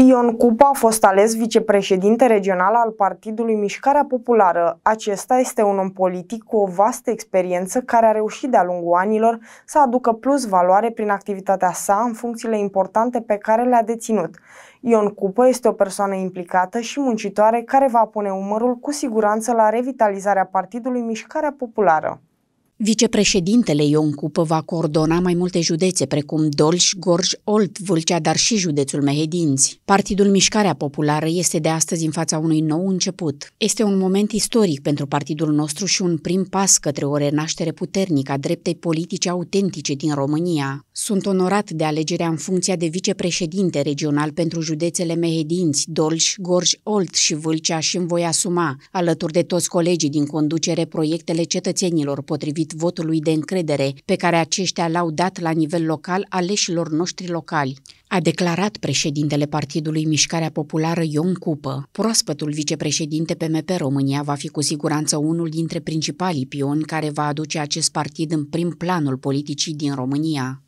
Ion Cupa a fost ales vicepreședinte regional al Partidului Mișcarea Populară. Acesta este un om politic cu o vastă experiență care a reușit de-a lungul anilor să aducă plus valoare prin activitatea sa în funcțiile importante pe care le-a deținut. Ion Cupa este o persoană implicată și muncitoare care va pune umărul cu siguranță la revitalizarea Partidului Mișcarea Populară. Vicepreședintele Ion Cupă va coordona mai multe județe, precum Dolj, Gorj, Olt, Vâlcea, dar și județul Mehedinți. Partidul Mișcarea Populară este de astăzi în fața unui nou început. Este un moment istoric pentru partidul nostru și un prim pas către o renaștere puternică a dreptei politice autentice din România. Sunt onorat de alegerea în funcția de vicepreședinte regional pentru județele Mehedinți, Dolj, Gorj, Olt și Vâlcea și îmi voi asuma, alături de toți colegii din conducere, proiectele cetățenilor potrivit potrivit votului de încredere pe care aceștia l-au dat la nivel local aleșilor noștri locali a declarat președintele Partidului Mișcarea Populară Ion Cupă. Proaspătul vicepreședinte PMP România va fi cu siguranță unul dintre principalii pioni care va aduce acest partid în prim planul politicii din România.